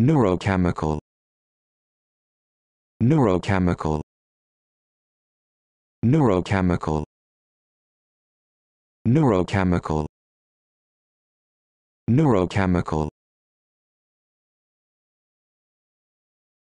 neurochemical neurochemical neurochemical neurochemical neurochemical